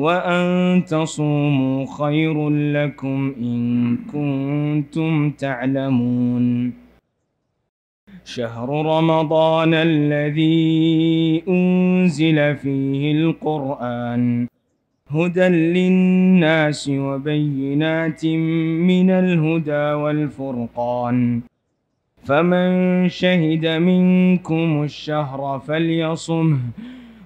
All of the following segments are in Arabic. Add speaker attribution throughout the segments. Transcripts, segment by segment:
Speaker 1: وأن تصوموا خير لكم إن كنتم تعلمون شهر رمضان الذي أنزل فيه القرآن هدى للناس وبينات من الهدى والفرقان فمن شهد منكم الشهر فليصمه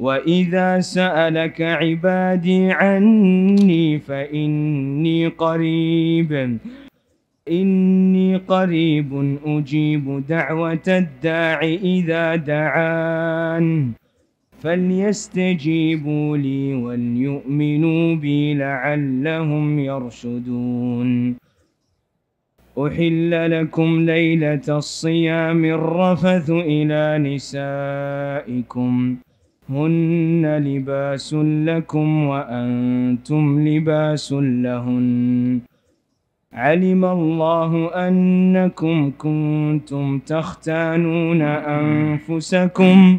Speaker 1: وإذا سألك عبادي عني فإني قريب إني قريب أجيب دعوة الداع إذا دعان فليستجيبوا لي وليؤمنوا بي لعلهم يرشدون أحل لكم ليلة الصيام الرفث إلى نسائكم ۖ هن لباس لكم وأنتم لباس لهن علم الله أنكم كنتم تختانون أنفسكم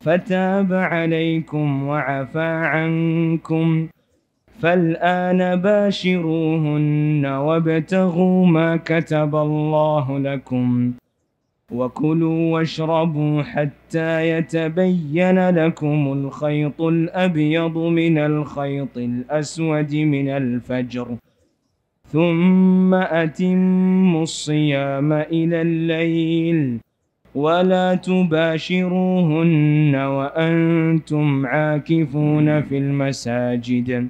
Speaker 1: فتاب عليكم وعفى عنكم فالآن باشروهن وابتغوا ما كتب الله لكم وكلوا واشربوا حتى يتبين لكم الخيط الأبيض من الخيط الأسود من الفجر ثم أتموا الصيام إلى الليل ولا تباشروهن وأنتم عاكفون في المساجد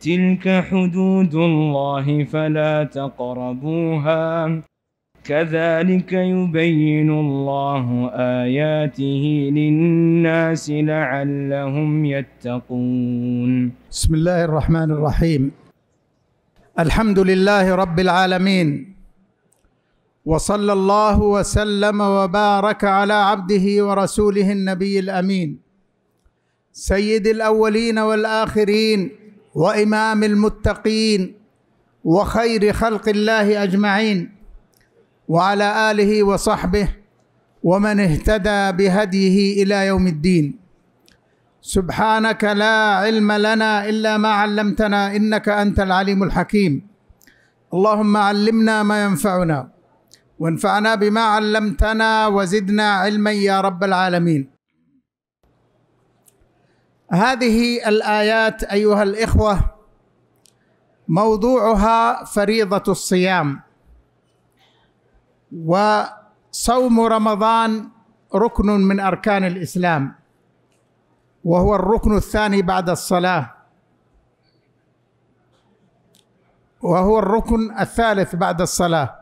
Speaker 1: تلك حدود الله فلا تقربوها كذلك يبين الله آياته للناس لعلهم يتقون بسم الله الرحمن
Speaker 2: الرحيم الحمد لله رب العالمين وصلى الله وسلم وبارك على عبده ورسوله النبي الأمين سيد الأولين والآخرين وإمام المتقين وخير خلق الله أجمعين وعلى اله وصحبه ومن اهتدى بهديه الى يوم الدين سبحانك لا علم لنا الا ما علمتنا انك انت العليم الحكيم اللهم علمنا ما ينفعنا وانفعنا بما علمتنا وزدنا علما يا رب العالمين هذه الايات ايها الاخوه موضوعها فريضه الصيام وصوم رمضان ركن من اركان الاسلام وهو الركن الثاني بعد الصلاه وهو الركن الثالث بعد الصلاه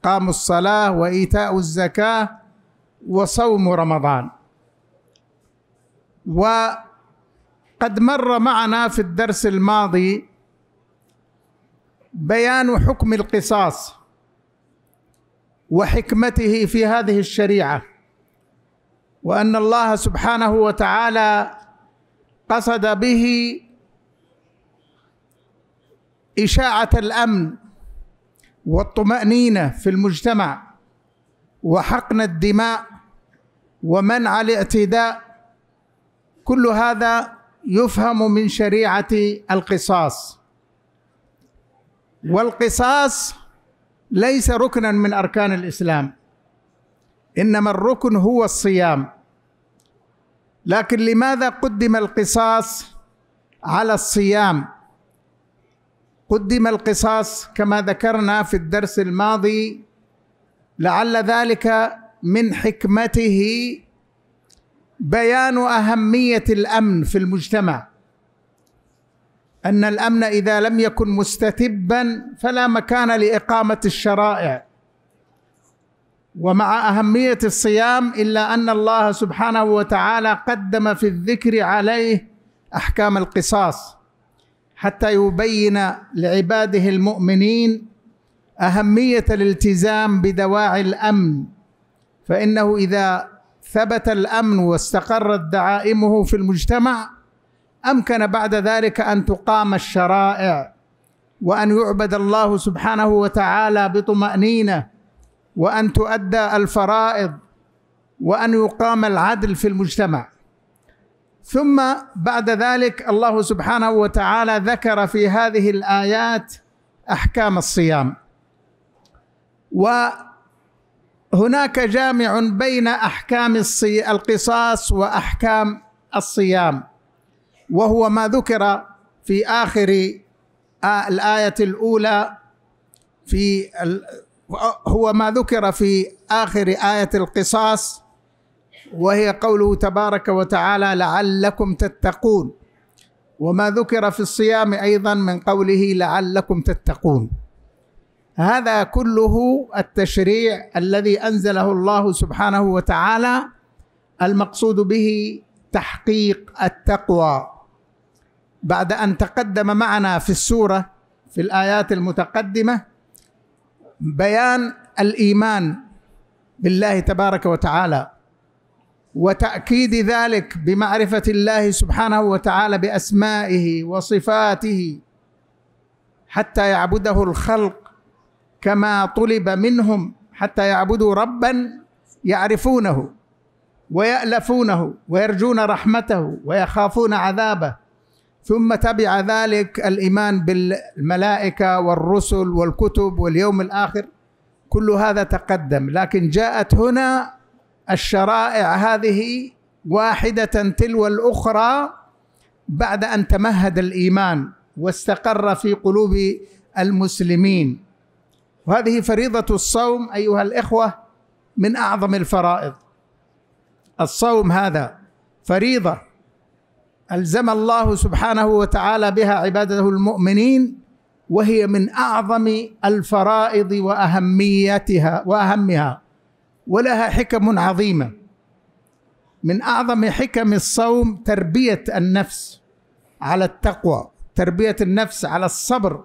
Speaker 2: اقام الصلاه وايتاء الزكاه وصوم رمضان وقد مر معنا في الدرس الماضي بيان حكم القصاص وحكمته في هذه الشريعه وان الله سبحانه وتعالى قصد به اشاعه الامن والطمانينه في المجتمع وحقن الدماء ومنع الاعتداء كل هذا يفهم من شريعه القصاص والقصاص ليس ركنا من اركان الاسلام انما الركن هو الصيام لكن لماذا قدم القصاص على الصيام قدم القصاص كما ذكرنا في الدرس الماضي لعل ذلك من حكمته بيان اهميه الامن في المجتمع ان الامن اذا لم يكن مستتبا فلا مكان لاقامه الشرائع ومع اهميه الصيام الا ان الله سبحانه وتعالى قدم في الذكر عليه احكام القصاص حتى يبين لعباده المؤمنين اهميه الالتزام بدواعي الامن فانه اذا ثبت الامن واستقرت دعائمه في المجتمع امكن بعد ذلك ان تقام الشرائع وان يعبد الله سبحانه وتعالى بطمانينه وان تؤدى الفرائض وان يقام العدل في المجتمع ثم بعد ذلك الله سبحانه وتعالى ذكر في هذه الايات احكام الصيام وهناك جامع بين احكام القصاص واحكام الصيام وهو ما ذكر في اخر الايه الاولى في هو ما ذكر في اخر ايه القصاص وهي قوله تبارك وتعالى لعلكم تتقون وما ذكر في الصيام ايضا من قوله لعلكم تتقون هذا كله التشريع الذي انزله الله سبحانه وتعالى المقصود به تحقيق التقوى بعد ان تقدم معنا في السوره في الايات المتقدمه بيان الايمان بالله تبارك وتعالى وتاكيد ذلك بمعرفه الله سبحانه وتعالى باسمائه وصفاته حتى يعبده الخلق كما طلب منهم حتى يعبدوا ربا يعرفونه ويالفونه ويرجون رحمته ويخافون عذابه ثم تبع ذلك الايمان بالملائكه والرسل والكتب واليوم الاخر كل هذا تقدم لكن جاءت هنا الشرائع هذه واحده تلو الاخرى بعد ان تمهد الايمان واستقر في قلوب المسلمين وهذه فريضه الصوم ايها الاخوه من اعظم الفرائض الصوم هذا فريضه ألزم الله سبحانه وتعالى بها عباده المؤمنين وهي من أعظم الفرائض وأهميتها وأهمها ولها حكم عظيمة من أعظم حكم الصوم تربية النفس على التقوى تربية النفس على الصبر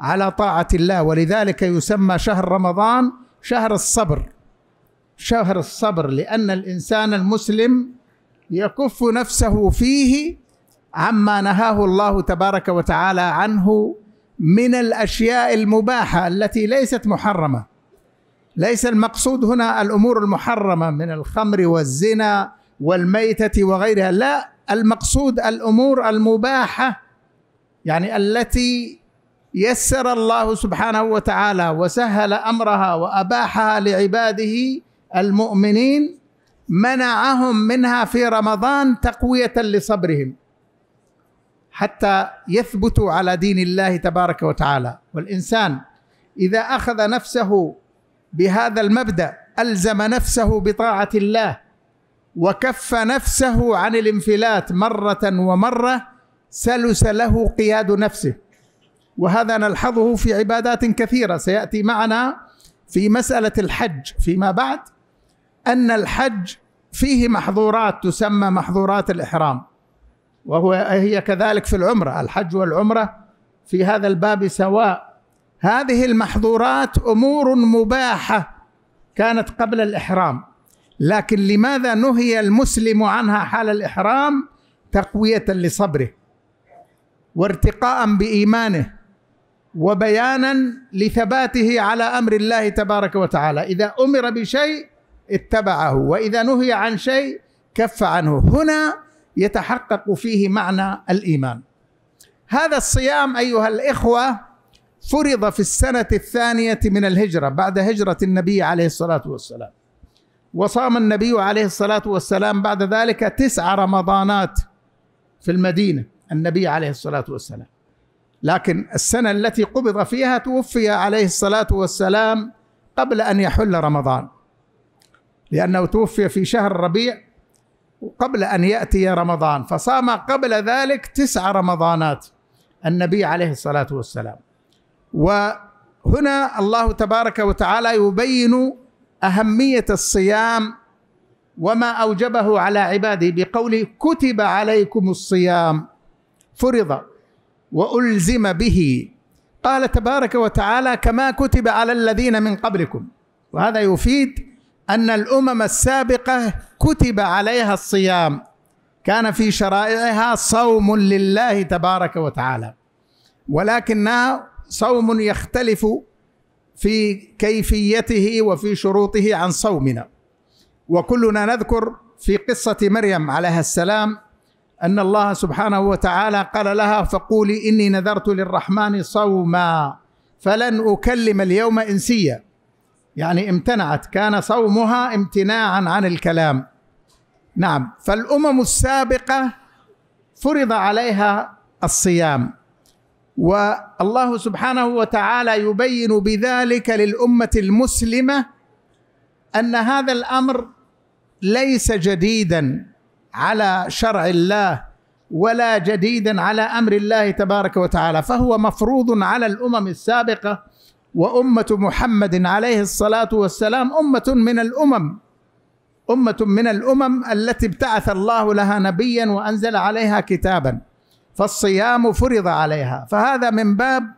Speaker 2: على طاعة الله ولذلك يسمى شهر رمضان شهر الصبر شهر الصبر لأن الإنسان المسلم يكف نفسه فيه عما نهاه الله تبارك وتعالى عنه من الاشياء المباحه التي ليست محرمه ليس المقصود هنا الامور المحرمه من الخمر والزنا والميته وغيرها لا المقصود الامور المباحه يعني التي يسر الله سبحانه وتعالى وسهل امرها واباحها لعباده المؤمنين منعهم منها في رمضان تقويه لصبرهم حتى يثبتوا على دين الله تبارك وتعالى والانسان اذا اخذ نفسه بهذا المبدا الزم نفسه بطاعه الله وكف نفسه عن الانفلات مره ومره سلس له قياد نفسه وهذا نلحظه في عبادات كثيره سياتي معنا في مساله الحج فيما بعد ان الحج فيه محظورات تسمى محظورات الاحرام وهو هي كذلك في العمره الحج والعمره في هذا الباب سواء هذه المحظورات امور مباحه كانت قبل الاحرام لكن لماذا نهي المسلم عنها حال الاحرام تقويه لصبره وارتقاء بايمانه وبيانا لثباته على امر الله تبارك وتعالى اذا امر بشيء اتبعه واذا نهي عن شيء كف عنه هنا يتحقق فيه معنى الايمان هذا الصيام ايها الاخوه فرض في السنه الثانيه من الهجره بعد هجره النبي عليه الصلاه والسلام وصام النبي عليه الصلاه والسلام بعد ذلك تسع رمضانات في المدينه النبي عليه الصلاه والسلام لكن السنه التي قبض فيها توفي عليه الصلاه والسلام قبل ان يحل رمضان لأنه توفي في شهر ربيع قبل أن يأتي رمضان فصام قبل ذلك تسع رمضانات النبي عليه الصلاة والسلام وهنا الله تبارك وتعالى يبين أهمية الصيام وما أوجبه على عباده بقوله كتب عليكم الصيام فرض وألزم به قال تبارك وتعالى كما كتب على الذين من قبلكم وهذا يفيد ان الامم السابقه كتب عليها الصيام كان في شرائعها صوم لله تبارك وتعالى ولكنها صوم يختلف في كيفيته وفي شروطه عن صومنا وكلنا نذكر في قصه مريم عليها السلام ان الله سبحانه وتعالى قال لها فقولي اني نذرت للرحمن صوما فلن اكلم اليوم انسيا يعني امتنعت كان صومها امتناعا عن الكلام نعم فالامم السابقه فرض عليها الصيام والله سبحانه وتعالى يبين بذلك للامه المسلمه ان هذا الامر ليس جديدا على شرع الله ولا جديدا على امر الله تبارك وتعالى فهو مفروض على الامم السابقه وأمة محمد عليه الصلاة والسلام أمة من الأمم أمة من الأمم التي ابتعث الله لها نبيا وأنزل عليها كتابا فالصيام فرض عليها فهذا من باب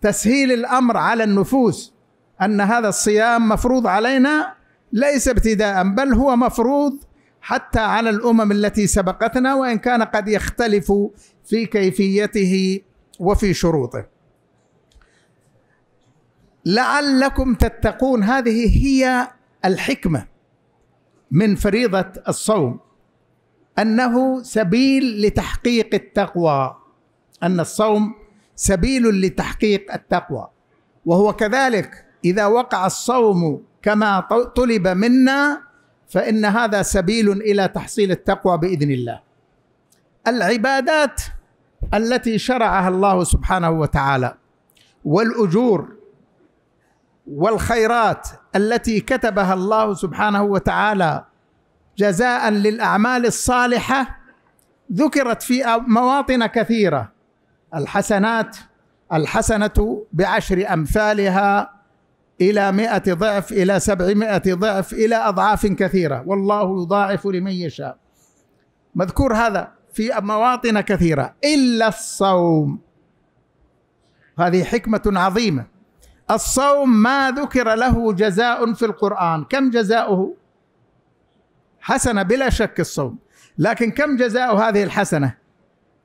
Speaker 2: تسهيل الأمر على النفوس أن هذا الصيام مفروض علينا ليس ابتداء بل هو مفروض حتى على الأمم التي سبقتنا وإن كان قد يختلف في كيفيته وفي شروطه لعلكم تتقون هذه هي الحكمه من فريضه الصوم انه سبيل لتحقيق التقوى ان الصوم سبيل لتحقيق التقوى وهو كذلك اذا وقع الصوم كما طلب منا فان هذا سبيل الى تحصيل التقوى باذن الله العبادات التي شرعها الله سبحانه وتعالى والاجور والخيرات التي كتبها الله سبحانه وتعالى جزاء للاعمال الصالحه ذكرت في مواطن كثيره الحسنات الحسنه بعشر امثالها الى مائه ضعف الى سبعمائه ضعف الى اضعاف كثيره والله يضاعف لمن يشاء مذكور هذا في مواطن كثيره الا الصوم هذه حكمه عظيمه الصوم ما ذكر له جزاء في القرآن كم جزاؤه حسنة بلا شك الصوم لكن كم جزاء هذه الحسنة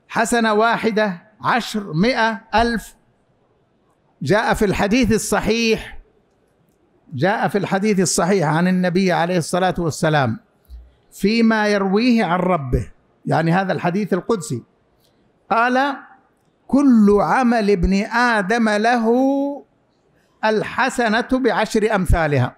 Speaker 2: حسنة واحدة عشر مئة ألف جاء في الحديث الصحيح جاء في الحديث الصحيح عن النبي عليه الصلاة والسلام فيما يرويه عن ربه يعني هذا الحديث القدسي قال كل عمل ابن آدم له الحسنة بعشر أمثالها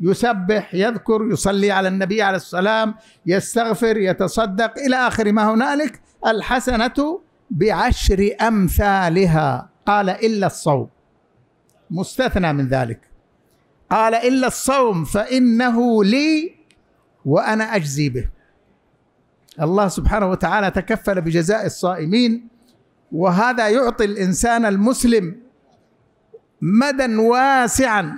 Speaker 2: يسبح يذكر يصلي على النبي عليه السلام يستغفر يتصدق إلى آخر ما هنالك الحسنة بعشر أمثالها قال إلا الصوم مستثنى من ذلك قال إلا الصوم فإنه لي وأنا أجزي به الله سبحانه وتعالى تكفل بجزاء الصائمين وهذا يعطي الإنسان المسلم مدى واسعا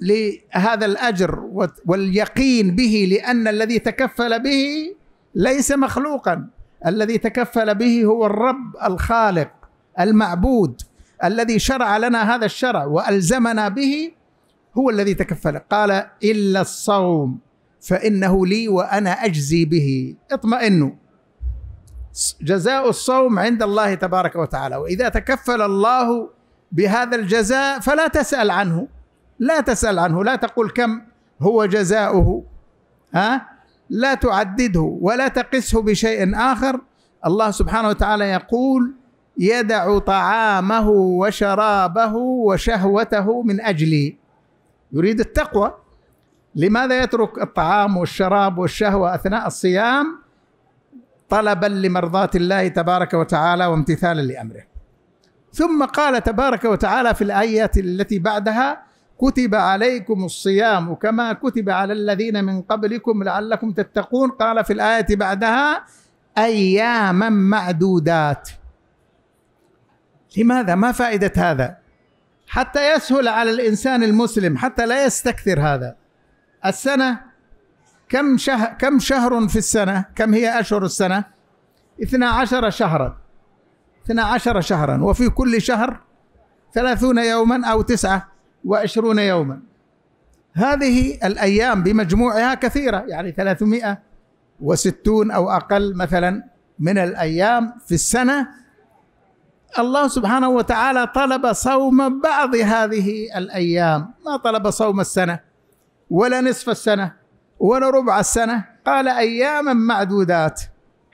Speaker 2: لهذا الاجر واليقين به لان الذي تكفل به ليس مخلوقا الذي تكفل به هو الرب الخالق المعبود الذي شرع لنا هذا الشرع والزمنا به هو الذي تكفل قال الا الصوم فانه لي وانا اجزي به اطمئنوا جزاء الصوم عند الله تبارك وتعالى واذا تكفل الله بهذا الجزاء فلا تسأل عنه لا تسأل عنه لا تقول كم هو جزاؤه ها لا تعدده ولا تقسه بشيء آخر الله سبحانه وتعالى يقول يدع طعامه وشرابه وشهوته من أجلي يريد التقوى لماذا يترك الطعام والشراب والشهوة أثناء الصيام طلبا لمرضاة الله تبارك وتعالى وامتثالا لأمره ثم قال تبارك وتعالى في الايات التي بعدها كتب عليكم الصيام كما كتب على الذين من قبلكم لعلكم تتقون قال في الايه بعدها اياما معدودات لماذا ما فائده هذا حتى يسهل على الانسان المسلم حتى لا يستكثر هذا السنه كم شهر كم شهر في السنه كم هي اشهر السنه 12 شهرا 12 شهرا وفي كل شهر 30 يوما أو 29 يوما هذه الأيام بمجموعها كثيرة يعني 360 أو أقل مثلا من الأيام في السنة الله سبحانه وتعالى طلب صوم بعض هذه الأيام ما طلب صوم السنة ولا نصف السنة ولا ربع السنة قال أياما معدودات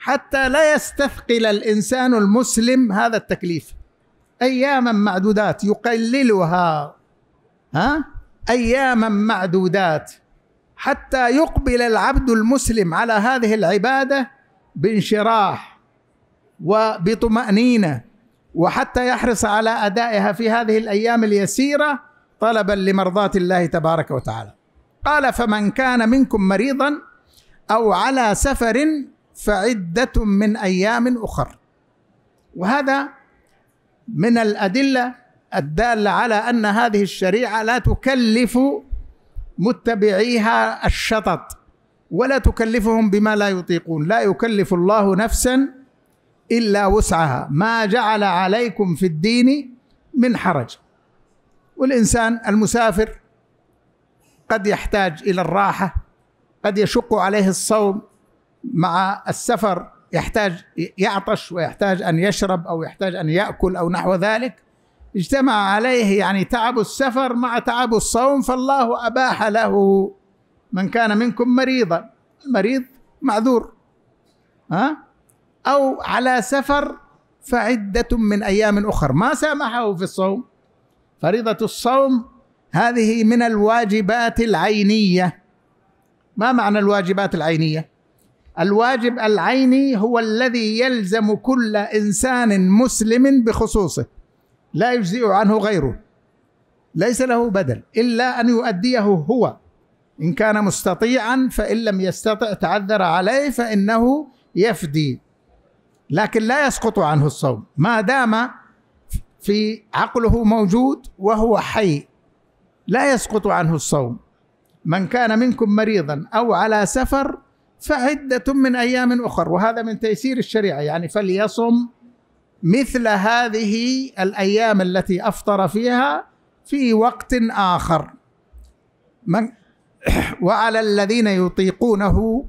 Speaker 2: حتى لا يستثقل الانسان المسلم هذا التكليف اياما معدودات يقللها ها اياما معدودات حتى يقبل العبد المسلم على هذه العباده بانشراح وبطمانينه وحتى يحرص على ادائها في هذه الايام اليسيره طلبا لمرضاه الله تبارك وتعالى قال فمن كان منكم مريضا او على سفر فعدة من أيام أخر وهذا من الأدلة الدالة على أن هذه الشريعة لا تكلف متبعيها الشطط ولا تكلفهم بما لا يطيقون لا يكلف الله نفسا إلا وسعها ما جعل عليكم في الدين من حرج والإنسان المسافر قد يحتاج إلى الراحة قد يشق عليه الصوم مع السفر يحتاج يعطش ويحتاج ان يشرب او يحتاج ان ياكل او نحو ذلك اجتمع عليه يعني تعب السفر مع تعب الصوم فالله اباح له من كان منكم مريضا المريض معذور ها او على سفر فعده من ايام اخر ما سامحه في الصوم فريضه الصوم هذه من الواجبات العينيه ما معنى الواجبات العينيه الواجب العيني هو الذي يلزم كل انسان مسلم بخصوصه لا يجزئ عنه غيره ليس له بدل الا ان يؤديه هو ان كان مستطيعا فان لم يستطع تعذر عليه فانه يفدي لكن لا يسقط عنه الصوم ما دام في عقله موجود وهو حي لا يسقط عنه الصوم من كان منكم مريضا او على سفر فعدة من أيام أخر وهذا من تيسير الشريعة يعني فليصم مثل هذه الأيام التي أفطر فيها في وقت آخر من وعلى الذين يطيقونه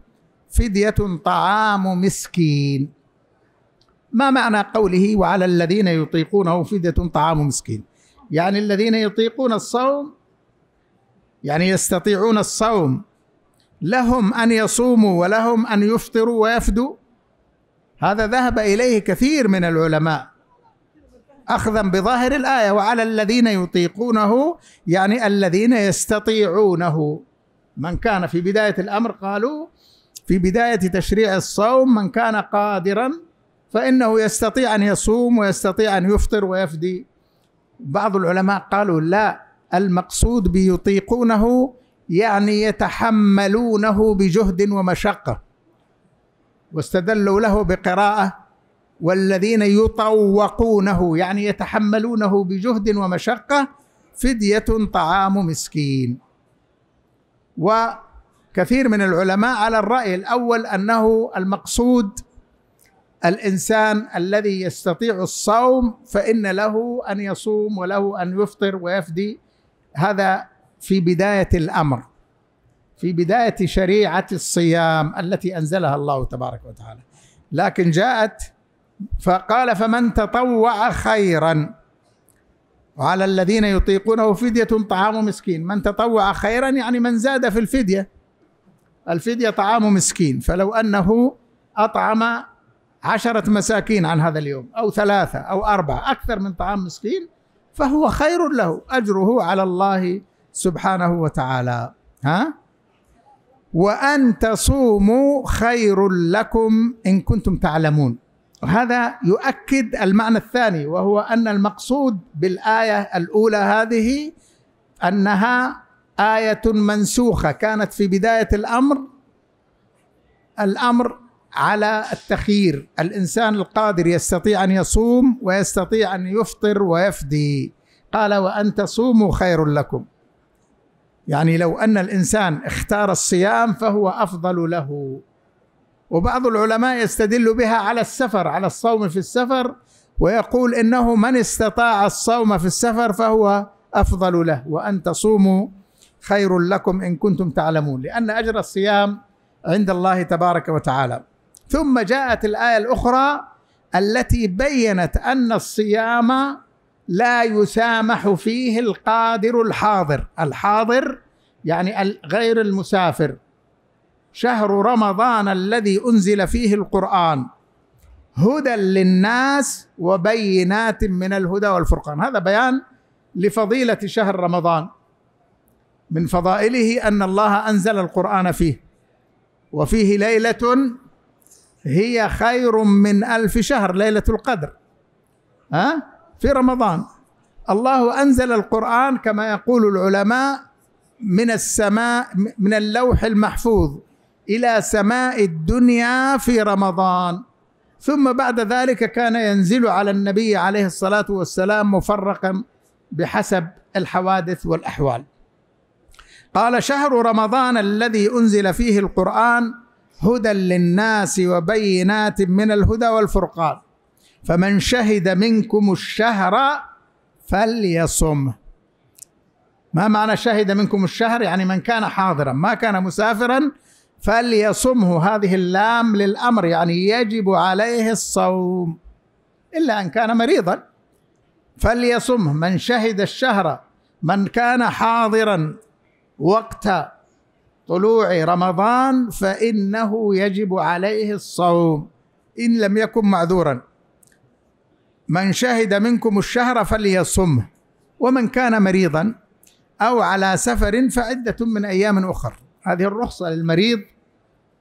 Speaker 2: فدية طعام مسكين ما معنى قوله وعلى الذين يطيقونه فدية طعام مسكين يعني الذين يطيقون الصوم يعني يستطيعون الصوم لهم ان يصوموا ولهم ان يفطروا ويفدوا هذا ذهب اليه كثير من العلماء اخذا بظاهر الايه وعلى الذين يطيقونه يعني الذين يستطيعونه من كان في بدايه الامر قالوا في بدايه تشريع الصوم من كان قادرا فانه يستطيع ان يصوم ويستطيع ان يفطر ويفدي بعض العلماء قالوا لا المقصود بيطيقونه يعني يتحملونه بجهد ومشقه واستدلوا له بقراءه والذين يطوقونه يعني يتحملونه بجهد ومشقه فديه طعام مسكين وكثير من العلماء على الراي الاول انه المقصود الانسان الذي يستطيع الصوم فان له ان يصوم وله ان يفطر ويفدي هذا في بدايه الامر في بدايه شريعه الصيام التي انزلها الله تبارك وتعالى لكن جاءت فقال فمن تطوع خيرا وعلى الذين يطيقونه فدية طعام مسكين من تطوع خيرا يعني من زاد في الفدية الفدية طعام مسكين فلو أنه أطعم عشرة مساكين عن هذا اليوم أو ثلاثة أو أربعة أكثر من طعام مسكين فهو خير له أجره على الله سبحانه وتعالى ها وأن تصوموا خير لكم إن كنتم تعلمون وهذا يؤكد المعنى الثاني وهو أن المقصود بالآية الأولى هذه أنها آية منسوخة كانت في بداية الأمر الأمر على التخيير الإنسان القادر يستطيع أن يصوم ويستطيع أن يفطر ويفدي قال وأن تصوموا خير لكم يعني لو ان الانسان اختار الصيام فهو افضل له وبعض العلماء يستدل بها على السفر على الصوم في السفر ويقول انه من استطاع الصوم في السفر فهو افضل له وان تصوموا خير لكم ان كنتم تعلمون لان اجر الصيام عند الله تبارك وتعالى ثم جاءت الايه الاخرى التي بينت ان الصيام لا يسامح فيه القادر الحاضر الحاضر يعني غير المسافر شهر رمضان الذي انزل فيه القران هدى للناس وبينات من الهدى والفرقان هذا بيان لفضيله شهر رمضان من فضائله ان الله انزل القران فيه وفيه ليله هي خير من الف شهر ليله القدر ها في رمضان الله انزل القران كما يقول العلماء من السماء من اللوح المحفوظ الى سماء الدنيا في رمضان ثم بعد ذلك كان ينزل على النبي عليه الصلاه والسلام مفرقا بحسب الحوادث والاحوال قال شهر رمضان الذي انزل فيه القران هدى للناس وبينات من الهدى والفرقان فمن شهد منكم الشهر فليصمه ما معنى شهد منكم الشهر يعني من كان حاضرا ما كان مسافرا فليصمه هذه اللام للامر يعني يجب عليه الصوم الا ان كان مريضا فليصمه من شهد الشهر من كان حاضرا وقت طلوع رمضان فانه يجب عليه الصوم ان لم يكن معذورا من شهد منكم الشهر فليصمه ومن كان مريضا أو على سفر فعدة من أيام أخر هذه الرخصة للمريض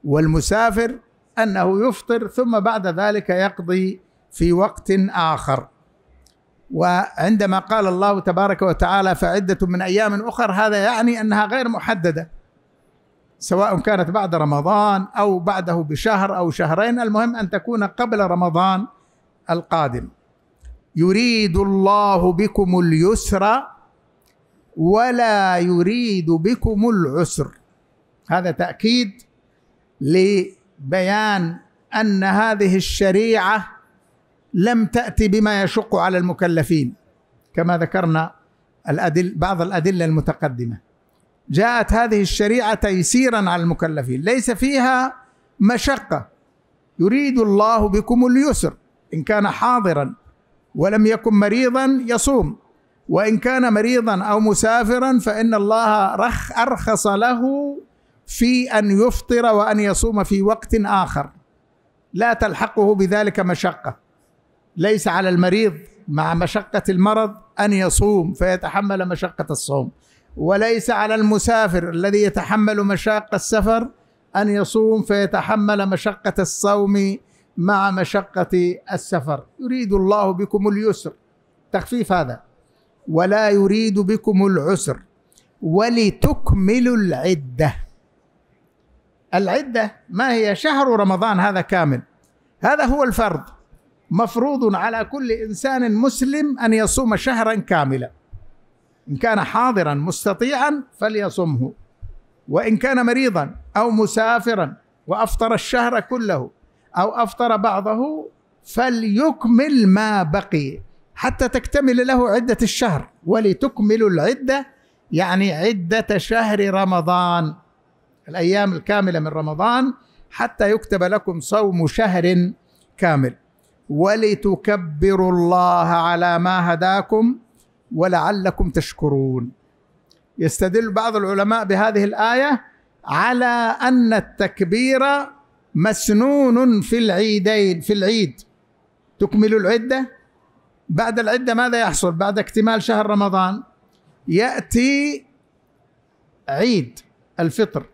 Speaker 2: والمسافر أنه يفطر ثم بعد ذلك يقضي في وقت آخر وعندما قال الله تبارك وتعالى فعدة من أيام أخر هذا يعني أنها غير محددة سواء كانت بعد رمضان أو بعده بشهر أو شهرين المهم أن تكون قبل رمضان القادم يريد الله بكم اليسر ولا يريد بكم العسر هذا تاكيد لبيان ان هذه الشريعه لم تاتي بما يشق على المكلفين كما ذكرنا الأدل بعض الادله المتقدمه جاءت هذه الشريعه تيسيرا على المكلفين ليس فيها مشقه يريد الله بكم اليسر ان كان حاضرا ولم يكن مريضا يصوم وان كان مريضا او مسافرا فان الله رخ ارخص له في ان يفطر وان يصوم في وقت اخر لا تلحقه بذلك مشقه ليس على المريض مع مشقه المرض ان يصوم فيتحمل مشقه الصوم وليس على المسافر الذي يتحمل مشاق السفر ان يصوم فيتحمل مشقه الصوم مع مشقة السفر يريد الله بكم اليسر تخفيف هذا ولا يريد بكم العسر ولتكملوا العدة العدة ما هي شهر رمضان هذا كامل هذا هو الفرض مفروض على كل إنسان مسلم أن يصوم شهرا كاملا إن كان حاضرا مستطيعا فليصمه وإن كان مريضا أو مسافرا وأفطر الشهر كله أو أفطر بعضه فليكمل ما بقي حتى تكتمل له عدة الشهر ولتكملوا العدة يعني عدة شهر رمضان الأيام الكاملة من رمضان حتى يكتب لكم صوم شهر كامل ولتكبروا الله على ما هداكم ولعلكم تشكرون يستدل بعض العلماء بهذه الآية على أن التكبير مسنون في العيدين في العيد تكمل العده بعد العده ماذا يحصل بعد اكتمال شهر رمضان ياتي عيد الفطر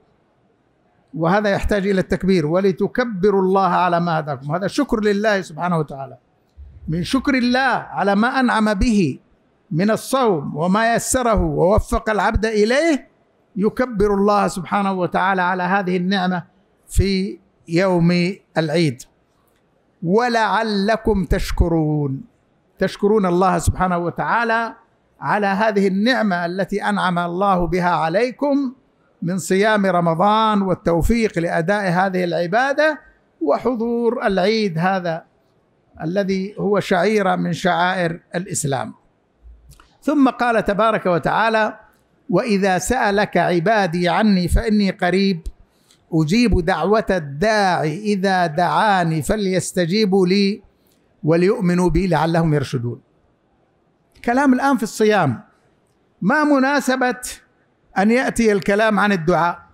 Speaker 2: وهذا يحتاج الى التكبير ولتكبروا الله على ما هداكم هذا شكر لله سبحانه وتعالى من شكر الله على ما انعم به من الصوم وما يسره ووفق العبد اليه يكبر الله سبحانه وتعالى على هذه النعمه في يوم العيد ولعلكم تشكرون تشكرون الله سبحانه وتعالى على هذه النعمه التي انعم الله بها عليكم من صيام رمضان والتوفيق لاداء هذه العباده وحضور العيد هذا الذي هو شعيره من شعائر الاسلام ثم قال تبارك وتعالى واذا سالك عبادي عني فاني قريب أجيب دعوة الداعي إذا دعاني فليستجيبوا لي وليؤمنوا بي لعلهم يرشدون كلام الآن في الصيام ما مناسبة أن يأتي الكلام عن الدعاء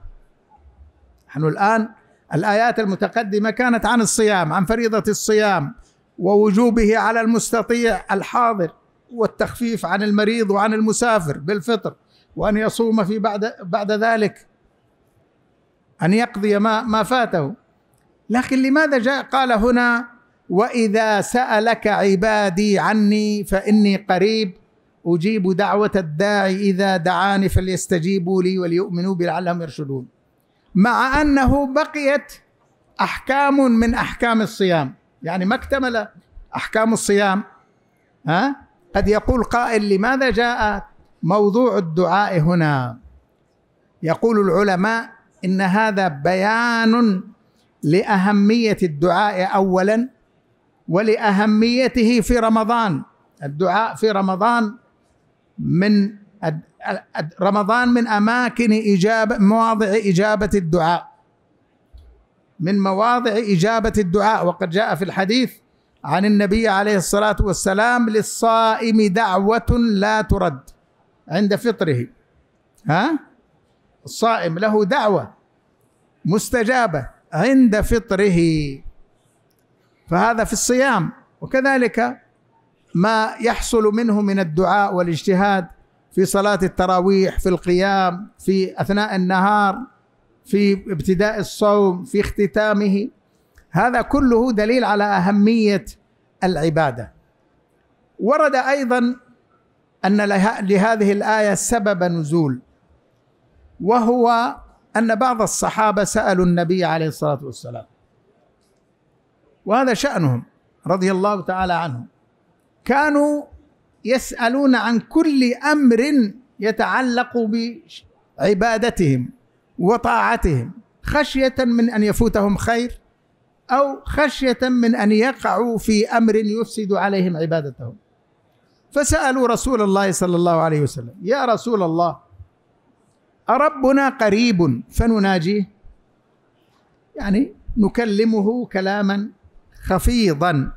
Speaker 2: نحن الآن الآيات المتقدمة كانت عن الصيام عن فريضة الصيام ووجوبه على المستطيع الحاضر والتخفيف عن المريض وعن المسافر بالفطر وأن يصوم في بعد, بعد ذلك ان يقضي ما ما فاته لكن لماذا جاء قال هنا واذا سالك عبادي عني فاني قريب اجيب دعوه الداعي اذا دعاني فليستجيبوا لي وليؤمنوا بي لعلهم يرشدون مع انه بقيت احكام من احكام الصيام يعني ما اكتمل احكام الصيام ها قد يقول قائل لماذا جاء موضوع الدعاء هنا يقول العلماء ان هذا بيان لاهميه الدعاء اولا ولاهميته في رمضان الدعاء في رمضان من رمضان من اماكن اجابه مواضع اجابه الدعاء من مواضع اجابه الدعاء وقد جاء في الحديث عن النبي عليه الصلاه والسلام للصائم دعوه لا ترد عند فطره ها الصائم له دعوة مستجابة عند فطره فهذا في الصيام وكذلك ما يحصل منه من الدعاء والاجتهاد في صلاة التراويح في القيام في أثناء النهار في ابتداء الصوم في اختتامه هذا كله دليل على أهمية العبادة ورد أيضا أن لهذه الآية سبب نزول وهو ان بعض الصحابه سالوا النبي عليه الصلاه والسلام وهذا شانهم رضي الله تعالى عنهم كانوا يسالون عن كل امر يتعلق بعبادتهم وطاعتهم خشيه من ان يفوتهم خير او خشيه من ان يقعوا في امر يفسد عليهم عبادتهم فسالوا رسول الله صلى الله عليه وسلم يا رسول الله أربنا قريب فنناجيه يعني نكلمه كلاما خفيضا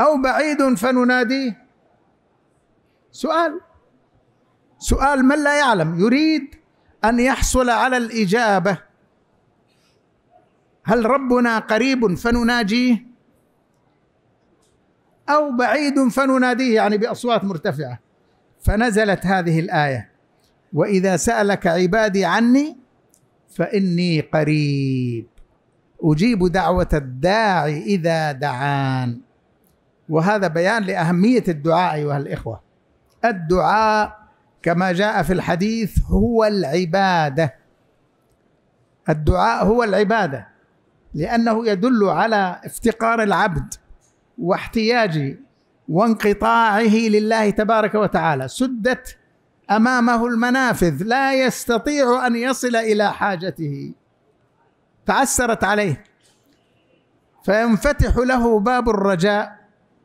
Speaker 2: أو بعيد فنناديه سؤال سؤال من لا يعلم يريد أن يحصل على الإجابة هل ربنا قريب فنناجيه أو بعيد فنناديه يعني بأصوات مرتفعة فنزلت هذه الآية واذا سالك عبادي عني فاني قريب اجيب دعوه الداعي اذا دعان وهذا بيان لاهميه الدعاء ايها الاخوه الدعاء كما جاء في الحديث هو العباده الدعاء هو العباده لانه يدل على افتقار العبد واحتياجه وانقطاعه لله تبارك وتعالى سدت امامه المنافذ لا يستطيع ان يصل الى حاجته تعسرت عليه فينفتح له باب الرجاء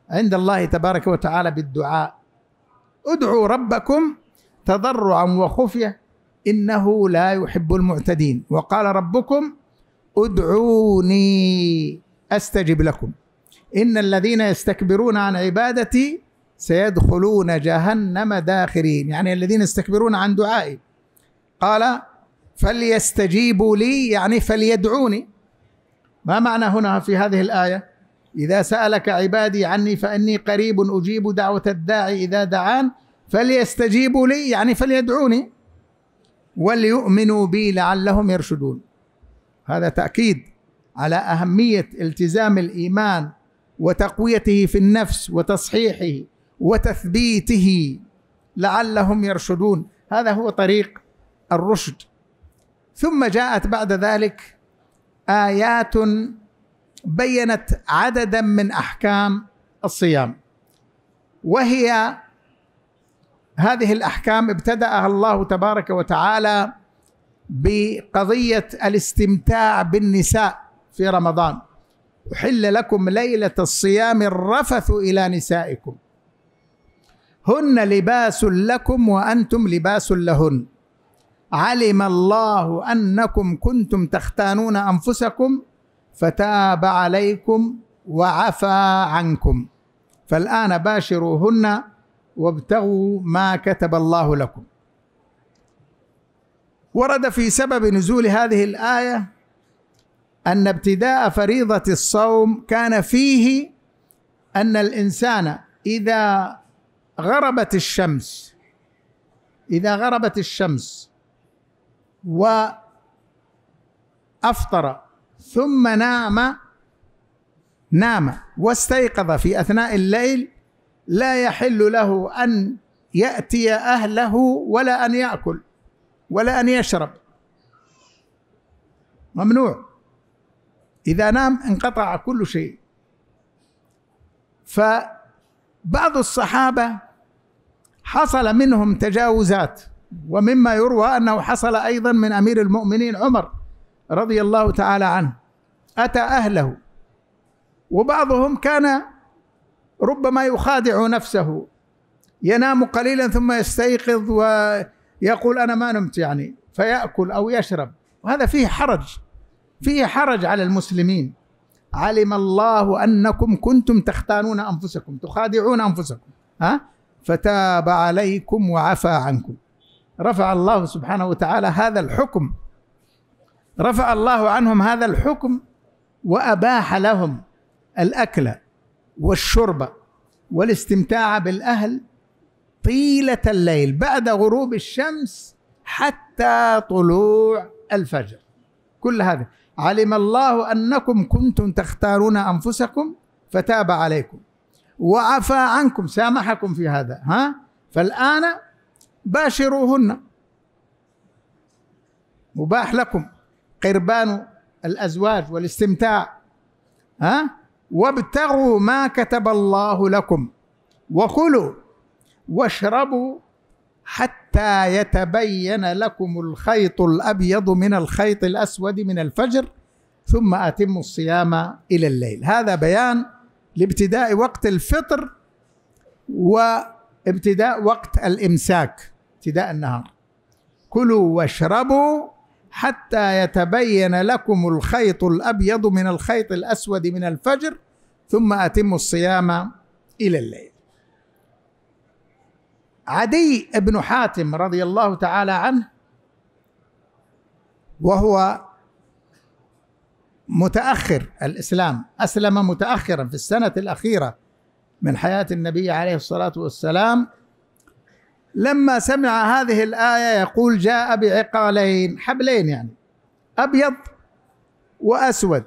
Speaker 2: عند الله تبارك وتعالى بالدعاء ادعوا ربكم تضرعا وخفيه انه لا يحب المعتدين وقال ربكم ادعوني استجب لكم ان الذين يستكبرون عن عبادتي سيدخلون جهنم داخرين يعني الذين يستكبرون عن دعائي قال فليستجيبوا لي يعني فليدعوني ما معنى هنا في هذه الآية إذا سألك عبادي عني فإني قريب أجيب دعوة الداعي إذا دعان فليستجيبوا لي يعني فليدعوني وليؤمنوا بي لعلهم يرشدون هذا تأكيد على أهمية التزام الإيمان وتقويته في النفس وتصحيحه وتثبيته لعلهم يرشدون هذا هو طريق الرشد ثم جاءت بعد ذلك ايات بينت عددا من احكام الصيام وهي هذه الاحكام ابتداها الله تبارك وتعالى بقضيه الاستمتاع بالنساء في رمضان احل لكم ليله الصيام الرفث الى نسائكم هن لباس لكم وانتم لباس لهن علم الله انكم كنتم تختانون انفسكم فتاب عليكم وعفى عنكم فالان باشروهن وابتغوا ما كتب الله لكم ورد في سبب نزول هذه الايه ان ابتداء فريضه الصوم كان فيه ان الانسان اذا غربت الشمس إذا غربت الشمس وأفطر ثم نام نام واستيقظ في أثناء الليل لا يحل له أن يأتي أهله ولا أن يأكل ولا أن يشرب ممنوع إذا نام انقطع كل شيء ف بعض الصحابة حصل منهم تجاوزات ومما يروى أنه حصل أيضا من أمير المؤمنين عمر رضي الله تعالى عنه أتى أهله وبعضهم كان ربما يخادع نفسه ينام قليلا ثم يستيقظ ويقول أنا ما نمت يعني فيأكل أو يشرب وهذا فيه حرج فيه حرج على المسلمين علم الله أنكم كنتم تختانون أنفسكم تخادعون أنفسكم ها فتاب عليكم وعفى عنكم رفع الله سبحانه وتعالى هذا الحكم رفع الله عنهم هذا الحكم وأباح لهم الأكل والشرب والاستمتاع بالأهل طيلة الليل بعد غروب الشمس حتى طلوع الفجر كل هذا علم الله انكم كنتم تختارون انفسكم فتاب عليكم وعفى عنكم سامحكم في هذا ها فالان باشروهن مباح لكم قربان الازواج والاستمتاع ها وابتغوا ما كتب الله لكم وكلوا واشربوا حتى يتبين لكم الخيط الابيض من الخيط الاسود من الفجر ثم اتموا الصيام الى الليل هذا بيان لابتداء وقت الفطر وابتداء وقت الامساك ابتداء النهار كلوا واشربوا حتى يتبين لكم الخيط الابيض من الخيط الاسود من الفجر ثم اتموا الصيام الى الليل عدي بن حاتم رضي الله تعالى عنه وهو متأخر الإسلام أسلم متأخرا في السنة الأخيرة من حياة النبي عليه الصلاة والسلام لما سمع هذه الآية يقول جاء بعقالين حبلين يعني أبيض وأسود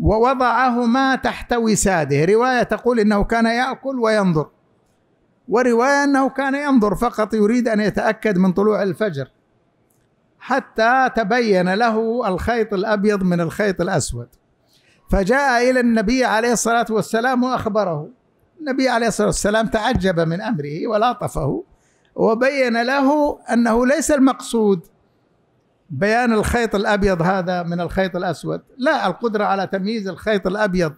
Speaker 2: ووضعهما تحت وساده رواية تقول إنه كان يأكل وينظر ورواية أنه كان ينظر فقط يريد أن يتأكد من طلوع الفجر حتى تبين له الخيط الأبيض من الخيط الأسود فجاء إلى النبي عليه الصلاة والسلام وأخبره النبي عليه الصلاة والسلام تعجب من أمره ولاطفه وبين له أنه ليس المقصود بيان الخيط الأبيض هذا من الخيط الأسود لا القدرة على تمييز الخيط الأبيض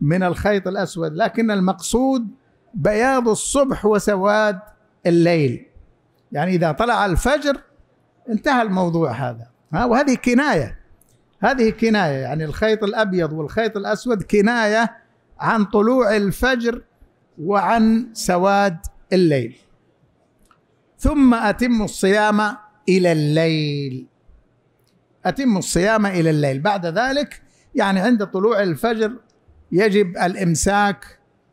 Speaker 2: من الخيط الأسود لكن المقصود بياض الصبح وسواد الليل يعني إذا طلع الفجر انتهى الموضوع هذا ها وهذه كناية هذه كناية يعني الخيط الأبيض والخيط الأسود كناية عن طلوع الفجر وعن سواد الليل ثم أتم الصيام إلى الليل أتم الصيام إلى الليل بعد ذلك يعني عند طلوع الفجر يجب الإمساك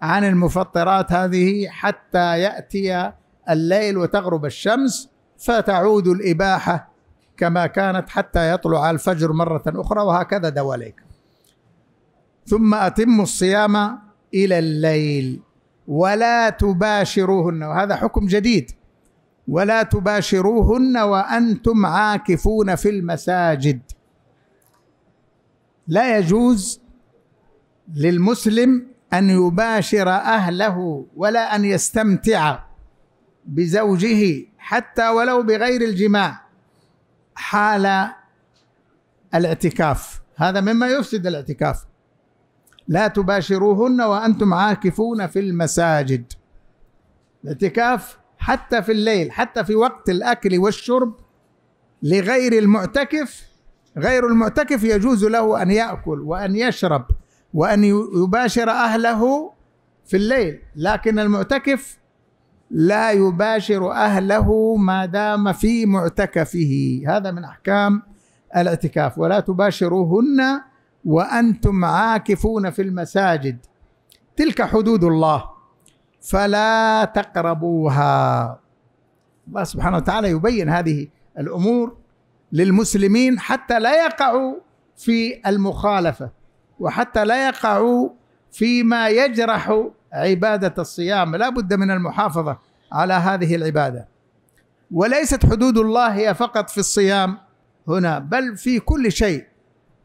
Speaker 2: عن المفطرات هذه حتى ياتي الليل وتغرب الشمس فتعود الاباحه كما كانت حتى يطلع الفجر مره اخرى وهكذا دواليك ثم اتم الصيام الى الليل ولا تباشروهن وهذا حكم جديد ولا تباشروهن وانتم عاكفون في المساجد لا يجوز للمسلم ان يباشر اهله ولا ان يستمتع بزوجه حتى ولو بغير الجماع حال الاعتكاف هذا مما يفسد الاعتكاف لا تباشروهن وانتم عاكفون في المساجد الاعتكاف حتى في الليل حتى في وقت الاكل والشرب لغير المعتكف غير المعتكف يجوز له ان ياكل وان يشرب وأن يباشر أهله في الليل لكن المعتكف لا يباشر أهله ما دام في معتكفه هذا من أحكام الاعتكاف ولا تباشروهن وأنتم عاكفون في المساجد تلك حدود الله فلا تقربوها الله سبحانه وتعالى يبين هذه الامور للمسلمين حتى لا يقعوا في المخالفه وحتى لا يقعوا فيما يجرح عبادة الصيام لا بد من المحافظة على هذه العبادة وليست حدود الله هي فقط في الصيام هنا بل في كل شيء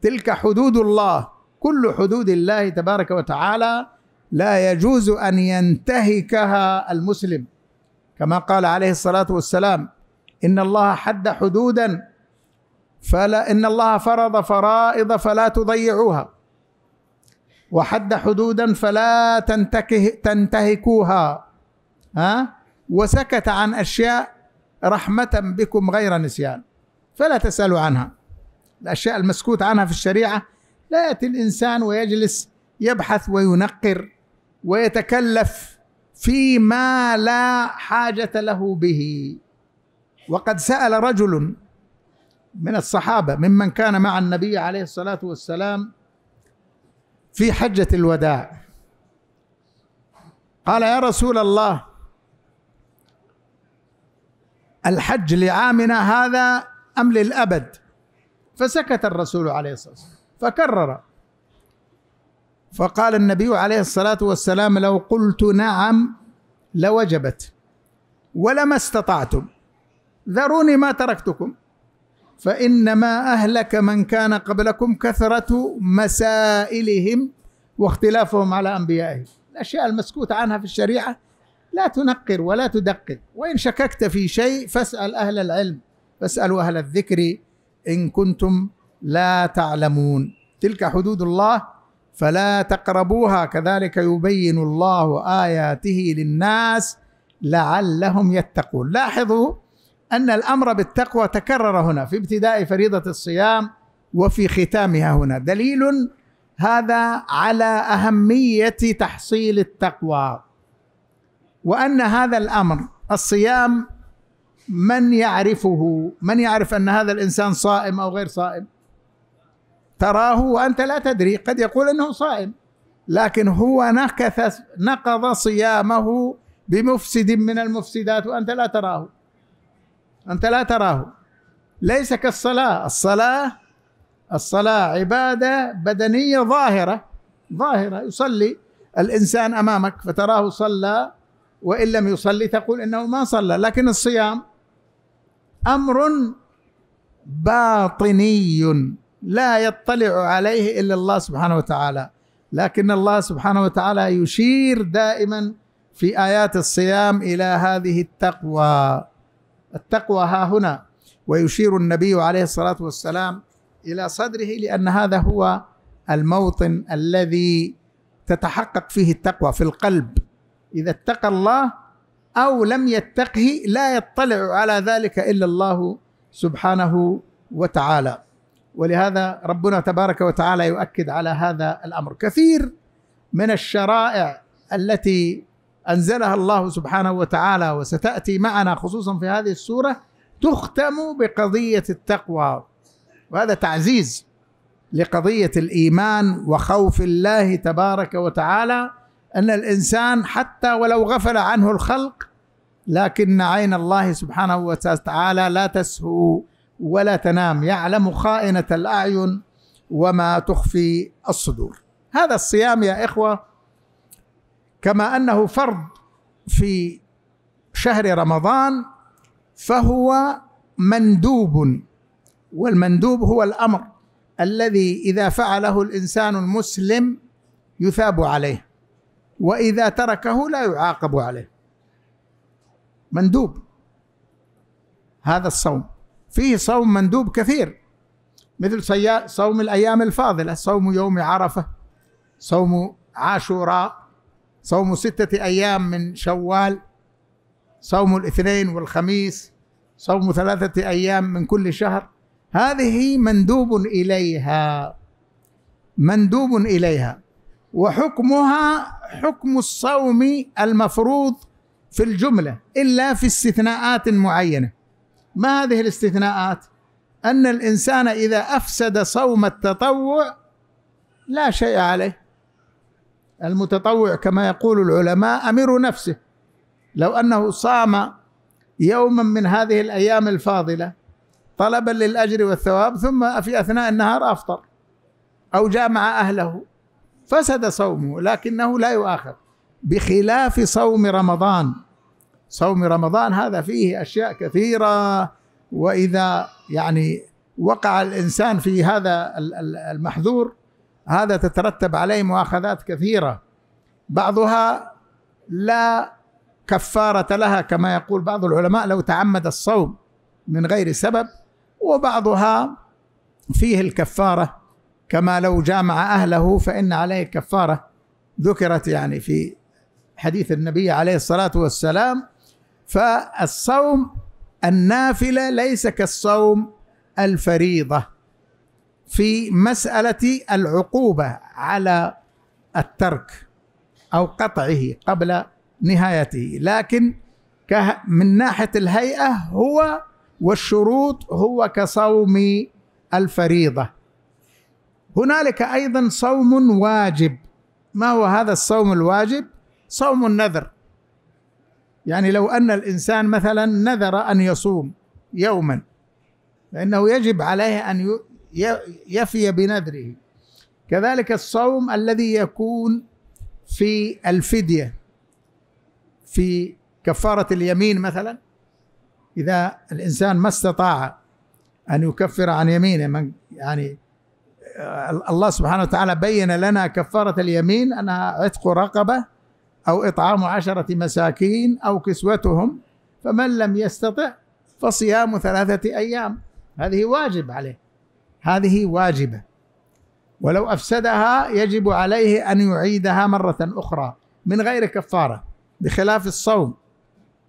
Speaker 2: تلك حدود الله كل حدود الله تبارك وتعالى لا يجوز ان ينتهكها المسلم كما قال عليه الصلاه والسلام ان الله حد حدودا فلا ان الله فرض فرائض فلا تضيعوها وحد حدودا فلا تنتكه تنتهكوها ها وسكت عن أشياء رحمة بكم غير نسيان فلا تسألوا عنها الأشياء المسكوت عنها في الشريعة لا يأتي الإنسان ويجلس يبحث وينقر ويتكلف فيما لا حاجة له به وقد سأل رجل من الصحابة ممن كان مع النبي عليه الصلاة والسلام في حجة الوداع قال يا رسول الله الحج لعامنا هذا أم للأبد فسكت الرسول عليه الصلاة والسلام فكرر فقال النبي عليه الصلاة والسلام لو قلت نعم لوجبت ولما استطعتم ذروني ما تركتكم فإنما أهلك من كان قبلكم كثرة مسائلهم واختلافهم على أنبيائهم الأشياء المسكوت عنها في الشريعة لا تنقر ولا تدقق وإن شككت في شيء فاسأل أهل العلم فاسألوا أهل الذكر إن كنتم لا تعلمون تلك حدود الله فلا تقربوها كذلك يبين الله آياته للناس لعلهم يتقون لاحظوا أن الأمر بالتقوى تكرر هنا في ابتداء فريضة الصيام وفي ختامها هنا دليل هذا على أهمية تحصيل التقوى وأن هذا الأمر الصيام من يعرفه من يعرف أن هذا الإنسان صائم أو غير صائم تراه وأنت لا تدري قد يقول أنه صائم لكن هو نكث نقض صيامه بمفسد من المفسدات وأنت لا تراه أنت لا تراه ليس كالصلاة الصلاة الصلاة عبادة بدنية ظاهرة ظاهرة يصلي الإنسان أمامك فتراه صلى وإن لم يصلي تقول إنه ما صلى لكن الصيام أمر باطني لا يطلع عليه إلا الله سبحانه وتعالى لكن الله سبحانه وتعالى يشير دائما في آيات الصيام إلى هذه التقوى التقوى ها هنا ويشير النبي عليه الصلاه والسلام الى صدره لان هذا هو الموطن الذي تتحقق فيه التقوى في القلب اذا اتقى الله او لم يتقه لا يطلع على ذلك الا الله سبحانه وتعالى ولهذا ربنا تبارك وتعالى يؤكد على هذا الامر كثير من الشرائع التي انزلها الله سبحانه وتعالى وستاتي معنا خصوصا في هذه السوره تختم بقضيه التقوى وهذا تعزيز لقضيه الايمان وخوف الله تبارك وتعالى ان الانسان حتى ولو غفل عنه الخلق لكن عين الله سبحانه وتعالى لا تسهو ولا تنام يعلم خائنه الاعين وما تخفي الصدور هذا الصيام يا اخوه كما انه فرض في شهر رمضان فهو مندوب والمندوب هو الامر الذي اذا فعله الانسان المسلم يثاب عليه واذا تركه لا يعاقب عليه مندوب هذا الصوم فيه صوم مندوب كثير مثل صوم الايام الفاضله صوم يوم عرفه صوم عاشوراء صوم ستة أيام من شوال صوم الاثنين والخميس صوم ثلاثة أيام من كل شهر هذه مندوب إليها مندوب إليها وحكمها حكم الصوم المفروض في الجملة إلا في استثناءات معينة ما هذه الاستثناءات؟ أن الإنسان إذا أفسد صوم التطوع لا شيء عليه المتطوع كما يقول العلماء امير نفسه لو انه صام يوما من هذه الايام الفاضله طلبا للاجر والثواب ثم في اثناء النهار افطر او جامع اهله فسد صومه لكنه لا يؤاخذ بخلاف صوم رمضان صوم رمضان هذا فيه اشياء كثيره واذا يعني وقع الانسان في هذا المحذور هذا تترتب عليه مؤاخذات كثيره بعضها لا كفاره لها كما يقول بعض العلماء لو تعمد الصوم من غير سبب وبعضها فيه الكفاره كما لو جامع اهله فان عليه كفاره ذكرت يعني في حديث النبي عليه الصلاه والسلام فالصوم النافله ليس كالصوم الفريضه في مسألة العقوبة على الترك أو قطعه قبل نهايته لكن من ناحية الهيئة هو والشروط هو كصوم الفريضة هنالك أيضا صوم واجب ما هو هذا الصوم الواجب صوم النذر يعني لو أن الإنسان مثلا نذر أن يصوم يوما فإنه يجب عليه أن يفي بنذره كذلك الصوم الذي يكون في الفديه في كفاره اليمين مثلا اذا الانسان ما استطاع ان يكفر عن يمينه من يعني آه، الله سبحانه وتعالى بين لنا كفاره اليمين انها عتق رقبه او اطعام عشره مساكين او كسوتهم فمن لم يستطع فصيام ثلاثه ايام هذه واجب عليه هذه واجبه ولو افسدها يجب عليه ان يعيدها مره اخرى من غير كفاره بخلاف الصوم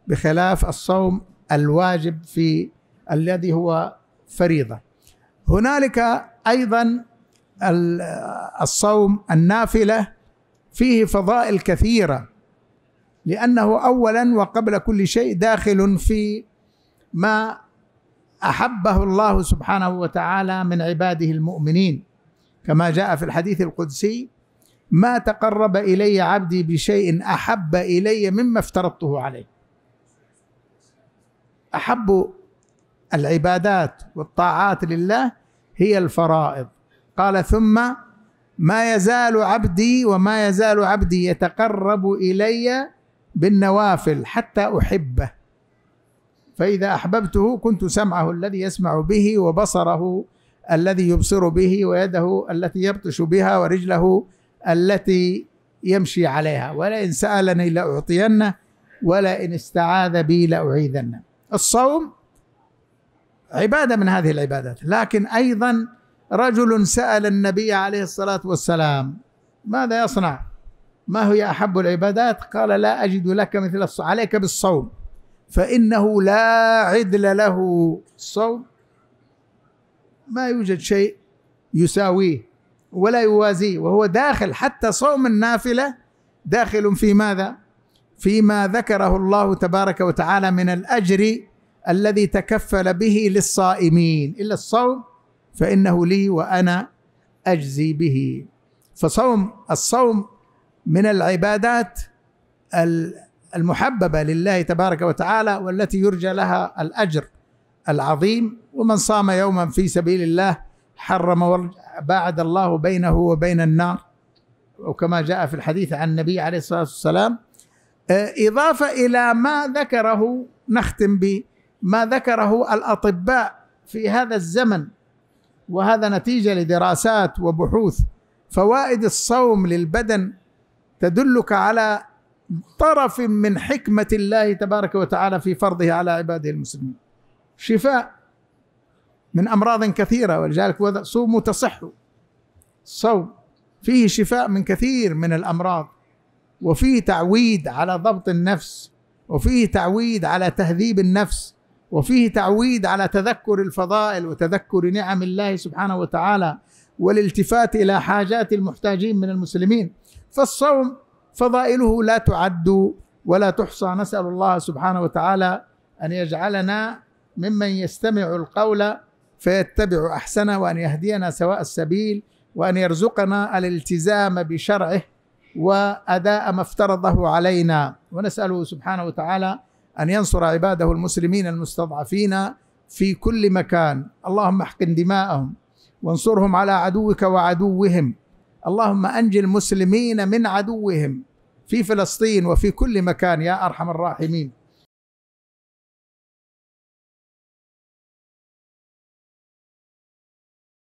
Speaker 2: بخلاف الصوم الواجب في الذي هو فريضه هنالك ايضا الصوم النافله فيه فضائل كثيره لانه اولا وقبل كل شيء داخل في ما احبه الله سبحانه وتعالى من عباده المؤمنين كما جاء في الحديث القدسي ما تقرب الي عبدي بشيء احب الي مما افترضته عليه احب العبادات والطاعات لله هي الفرائض قال ثم ما يزال عبدي وما يزال عبدي يتقرب الي بالنوافل حتى احبه فإذا أحببته كنت سمعه الذي يسمع به وبصره الذي يبصر به ويده التي يبطش بها ورجله التي يمشي عليها ولئن سألني لأعطينه ولئن استعاذ بي لأعيذنه الصوم عبادة من هذه العبادات لكن أيضا رجل سأل النبي عليه الصلاة والسلام ماذا يصنع ما هي أحب العبادات قال لا أجد لك مثل الصوم عليك بالصوم فإنه لا عدل له الصوم ما يوجد شيء يساويه ولا يوازيه وهو داخل حتى صوم النافلة داخل في ماذا؟ فيما ذكره الله تبارك وتعالى من الأجر الذي تكفل به للصائمين إلا الصوم فإنه لي وأنا أجزي به فصوم الصوم من العبادات المحببه لله تبارك وتعالى والتي يرجى لها الاجر العظيم ومن صام يوما في سبيل الله حرم باعد الله بينه وبين النار وكما جاء في الحديث عن النبي عليه الصلاه والسلام آه، اضافه الى ما ذكره نختم بما ذكره الاطباء في هذا الزمن وهذا نتيجه لدراسات وبحوث فوائد الصوم للبدن تدلك على طرف من حكمة الله تبارك وتعالى في فرضه على عباده المسلمين شفاء من أمراض كثيرة ولذلك صوموا تصحوا الصوم فيه شفاء من كثير من الأمراض وفيه تعويد على ضبط النفس وفيه تعويد على تهذيب النفس وفيه تعويد على تذكر الفضائل وتذكر نعم الله سبحانه وتعالى والالتفات الى حاجات المحتاجين من المسلمين فالصوم فضائله لا تعد ولا تحصى نسأل الله سبحانه وتعالى أن يجعلنا ممن يستمع القول فيتبع أحسنه وأن يهدينا سواء السبيل وأن يرزقنا الالتزام بشرعه وأداء ما افترضه علينا ونسأله سبحانه وتعالى أن ينصر عباده المسلمين المستضعفين في كل مكان اللهم احقن دماءهم وانصرهم على عدوك وعدوهم اللهم أنج المسلمين من عدوهم في فلسطين وفي كل مكان يا ارحم الراحمين